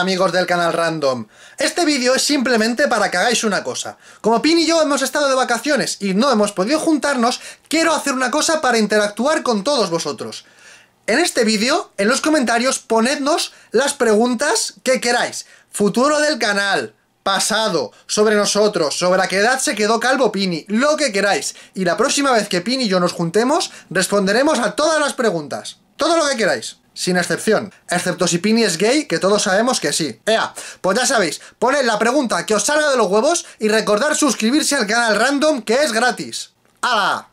amigos del canal Random. Este vídeo es simplemente para que hagáis una cosa. Como Pin y yo hemos estado de vacaciones y no hemos podido juntarnos, quiero hacer una cosa para interactuar con todos vosotros. En este vídeo, en los comentarios, ponednos las preguntas que queráis. Futuro del canal, pasado, sobre nosotros, sobre a qué edad se quedó calvo Pini, lo que queráis. Y la próxima vez que Pini y yo nos juntemos, responderemos a todas las preguntas. Todo lo que queráis. Sin excepción. Excepto si Pini es gay, que todos sabemos que sí. Ea, pues ya sabéis, poned la pregunta que os salga de los huevos y recordar suscribirse al canal random que es gratis. ¡Hala!